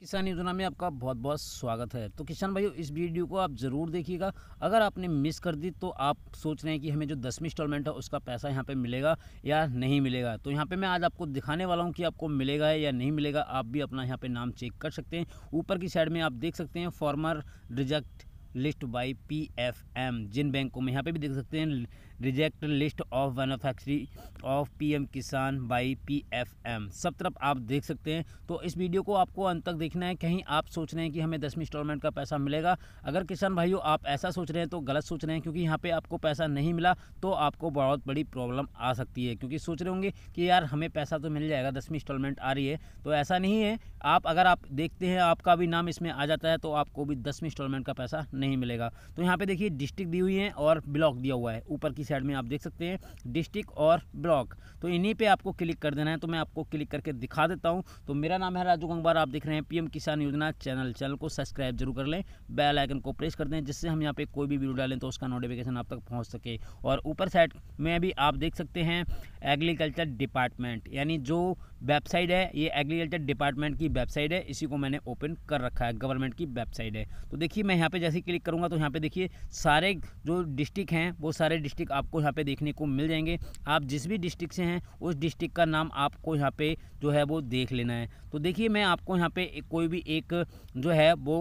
किसान योजना में आपका बहुत बहुत स्वागत है तो किसान भाइयों इस वीडियो को आप ज़रूर देखिएगा अगर आपने मिस कर दी तो आप सोच रहे हैं कि हमें जो दसवीं इंस्टॉलमेंट है उसका पैसा यहाँ पे मिलेगा या नहीं मिलेगा तो यहाँ पे मैं आज आपको दिखाने वाला हूँ कि आपको मिलेगा या नहीं मिलेगा आप भी अपना यहाँ पर नाम चेक कर सकते हैं ऊपर की साइड में आप देख सकते हैं farmer reject list by P F M जिन बैंकों में यहाँ पे भी देख सकते हैं reject list of manufactory of P M Kisan by P F M सब तरफ आप देख सकते हैं तो इस वीडियो को आपको अंत तक देखना है कहीं आप सोच रहे हैं कि हमें दसवीं इंस्टॉलमेंट का पैसा मिलेगा अगर किसान भाइयों आप ऐसा सोच रहे हैं तो गलत सोच रहे हैं क्योंकि यहाँ पर आपको पैसा नहीं मिला तो आपको बहुत बड़ी प्रॉब्लम आ सकती है क्योंकि सोच रहे होंगे कि यार हमें पैसा तो मिल जाएगा दसवीं इंस्टॉलमेंट आ रही है तो ऐसा नहीं है आप अगर आप देखते हैं आपका भी नाम इसमें आ जाता है तो आपको भी दसवीं इंस्टॉलमेंट का पैसा नहीं नहीं मिलेगा तो यहाँ पे देखिए डिस्ट्रिक्ट दी हुई है और ब्लॉक दिया हुआ है ऊपर की साइड में आप देख सकते हैं डिस्ट्रिक्ट और ब्लॉक तो इन्हीं पे आपको क्लिक कर देना है तो मैं आपको क्लिक करके दिखा देता हूँ तो मेरा नाम है राजू गंगवार आप देख रहे हैं पीएम किसान योजना चैनल चैनल को सब्सक्राइब जरूर कर लें बेल आइकन को प्रेस कर दें जिससे हम यहाँ पे कोई भी वीडियो डालें तो उसका नोटिफिकेशन आप तक पहुँच सके और ऊपर साइड में भी आप देख सकते हैं एग्रीकल्चर डिपार्टमेंट यानी जो वेबसाइट है ये एग्रीकल्चर डिपार्टमेंट की वेबसाइट है इसी को मैंने ओपन कर रखा है गवर्नमेंट की वेबसाइट है तो देखिए मैं यहाँ पे जैसे क्लिक करूँगा तो यहाँ पे देखिए सारे जो डिस्ट्रिक्ट हैं वो सारे डिस्ट्रिक्ट आपको यहाँ पे देखने को मिल जाएंगे आप जिस भी डिस्ट्रिक्ट से हैं उस डिस्ट्रिक्ट का नाम आपको यहाँ पे जो है वो देख लेना है तो देखिए मैं आपको यहाँ पे कोई भी एक जो है वो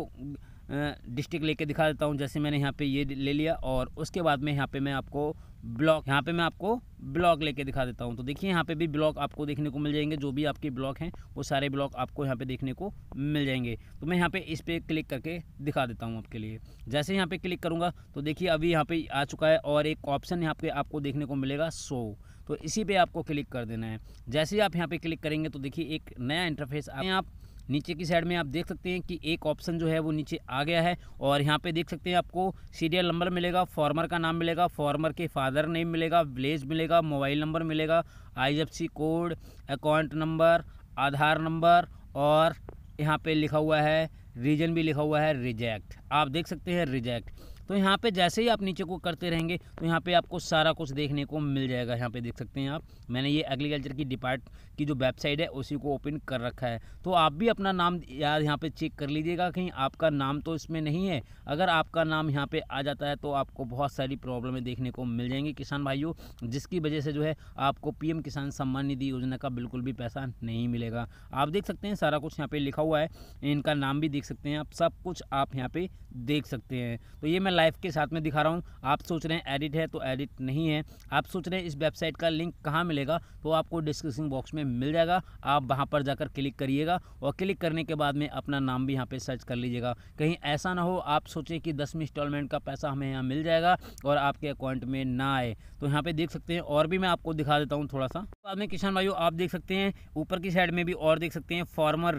डिस्ट्रिक्ट लेके दिखा देता हूँ जैसे मैंने यहाँ पे ये ले लिया और उसके बाद में यहाँ पे मैं आपको ब्लॉक यहाँ पे मैं आपको ब्लॉक लेके दिखा देता हूँ तो देखिए यहाँ पे भी ब्लॉक आपको देखने को मिल जाएंगे जो भी आपके ब्लॉक हैं वो सारे ब्लॉक आपको यहाँ पे देखने को मिल जाएंगे तो मैं यहाँ पे इस पर क्लिक करके दिखा देता हूँ आपके लिए जैसे यहाँ पे क्लिक करूँगा तो देखिए अभी यहाँ पे आ चुका है और एक ऑप्शन यहाँ पे आपको देखने को मिलेगा सो तो इसी पर आपको क्लिक कर देना है जैसे ही आप यहाँ पर क्लिक करेंगे तो देखिए एक नया इंटरफेस आप नीचे की साइड में आप देख सकते हैं कि एक ऑप्शन जो है वो नीचे आ गया है और यहाँ पे देख सकते हैं आपको सीरियल नंबर मिलेगा फॉर्मर का नाम मिलेगा फॉर्मर के फादर नेम मिलेगा विलेज मिलेगा मोबाइल नंबर मिलेगा I code account number Aadhaar number और यहाँ पे लिखा हुआ है रीजन भी लिखा हुआ है रिजेक्ट आप देख सकते हैं रिजेक्ट तो यहाँ पे जैसे ही आप नीचे को करते रहेंगे तो यहाँ पे आपको सारा कुछ देखने को मिल जाएगा यहाँ पे देख सकते हैं आप मैंने ये एग्रीकल्चर की डिपार्ट की जो वेबसाइट है उसी को ओपन कर रखा है तो आप भी अपना नाम याद यहाँ पे चेक कर लीजिएगा कहीं आपका नाम तो इसमें नहीं है अगर आपका नाम यहाँ पर आ जाता है तो आपको बहुत सारी प्रॉब्लमें देखने को मिल जाएंगी किसान भाइयों जिसकी वजह से जो है आपको पी किसान सम्मान निधि योजना का बिल्कुल भी पैसा नहीं मिलेगा आप देख सकते हैं सारा कुछ यहाँ पर लिखा हुआ है इनका नाम भी देख देख सकते हैं आप सब कुछ आप यहाँ पे देख सकते हैं तो ये मैं लाइव के साथ में दिखा रहा हूँ आप सोच रहे हैं एडिट है तो एडिट नहीं है आप सोच रहे हैं इस वेबसाइट का लिंक कहाँ मिलेगा तो आपको डिस्क्रिप्शन बॉक्स में मिल जाएगा आप वहाँ पर जाकर क्लिक करिएगा और क्लिक करने के बाद में अपना नाम भी यहाँ पर सर्च कर लीजिएगा कहीं ऐसा ना हो आप सोचें कि दसवीं इंस्टॉलमेंट का पैसा हमें यहाँ मिल जाएगा और आपके अकाउंट में ना आए तो यहाँ पर देख सकते हैं और भी मैं आपको दिखा देता हूँ थोड़ा सा बाद में किसान भाइयों आप देख सकते हैं ऊपर की साइड में भी और देख सकते हैं farmer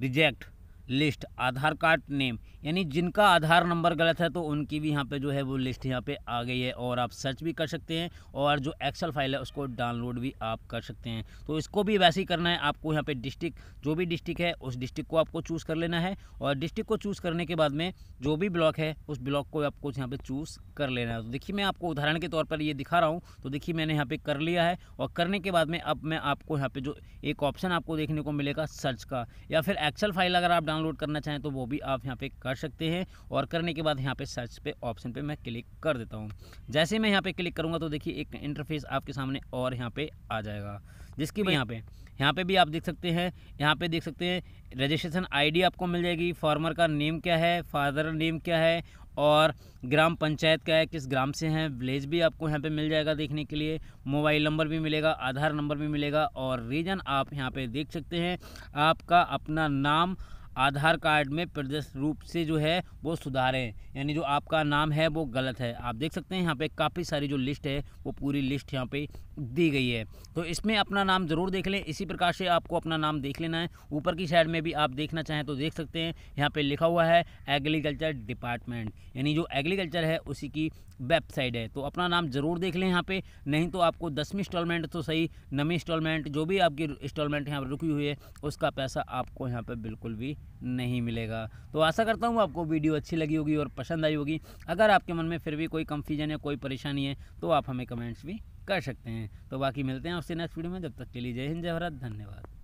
reject list Aadhaar card name यानी जिनका आधार नंबर गलत है तो उनकी भी यहाँ पे जो है वो लिस्ट यहाँ पे आ गई है और आप सर्च भी कर सकते हैं और जो एक्सेल फाइल है उसको डाउनलोड भी आप कर सकते हैं तो इसको भी वैसे ही करना है आपको यहाँ पे डिस्ट्रिक्ट जो भी डिस्ट्रिक्ट है उस डिस्ट्रिक्ट को आपको चूज़ कर लेना है और डिस्ट्रिक्ट को चूज़ करने के बाद में जो भी ब्लॉक है उस ब्लॉक को आपको यहाँ पर चूज़ कर लेना है तो देखिए मैं आपको उदाहरण के तौर पर ये दिखा रहा हूँ तो देखिए मैंने यहाँ पर कर लिया है और करने के बाद में अब मैं आपको यहाँ पर जो एक ऑप्शन आपको देखने को मिलेगा सर्च का या फिर एक्सेल फाइल अगर आप डाउन डाउनलोड करना चाहें तो वो भी आप यहाँ पे कर सकते हैं और करने के बाद यहाँ पे सर्च पे ऑप्शन पे मैं क्लिक कर देता हूँ जैसे मैं यहाँ पे क्लिक करूँगा तो देखिए एक इंटरफेस आपके सामने और यहाँ पे आ जाएगा जिसकी भी यहाँ पे यहाँ पे भी आप देख सकते हैं यहाँ पे देख सकते हैं रजिस्ट्रेशन आई आपको मिल जाएगी फार्मर का नेम क्या है फादर नेम क्या है और ग्राम पंचायत का है किस ग्राम से हैं विलेज भी आपको यहाँ पे मिल जाएगा देखने के लिए मोबाइल नंबर भी मिलेगा आधार नंबर भी मिलेगा और रीजन आप यहाँ पे देख सकते हैं आपका अपना नाम आधार कार्ड में प्रदर्श रूप से जो है वो सुधारें यानी जो आपका नाम है वो गलत है आप देख सकते हैं यहाँ पे काफ़ी सारी जो लिस्ट है वो पूरी लिस्ट यहाँ पे दी गई है तो इसमें अपना नाम ज़रूर देख लें इसी प्रकार से आपको अपना नाम देख लेना है ऊपर की साइड में भी आप देखना चाहें तो देख सकते हैं यहाँ पर लिखा हुआ है एग्रीकल्चर डिपार्टमेंट यानी जो एग्रीकल्चर है उसी की वेबसाइट है तो अपना नाम ज़रूर देख लें यहाँ पे नहीं तो आपको दसवीं इंस्टॉलमेंट तो सही नवी इंस्टॉलमेंट जो भी आपकी इंस्टॉलमेंट यहाँ पर रुकी हुई है उसका पैसा आपको यहाँ पर बिल्कुल भी नहीं मिलेगा तो आशा करता हूँ आपको वीडियो अच्छी लगी होगी और पसंद आई होगी अगर आपके मन में फिर भी कोई कन्फ्यूजन है कोई परेशानी है तो आप हमें कमेंट्स भी कर सकते हैं तो बाकी मिलते हैं आपसे नेक्स्ट वीडियो में जब तक के लिए जय हिंद जय भारत धन्यवाद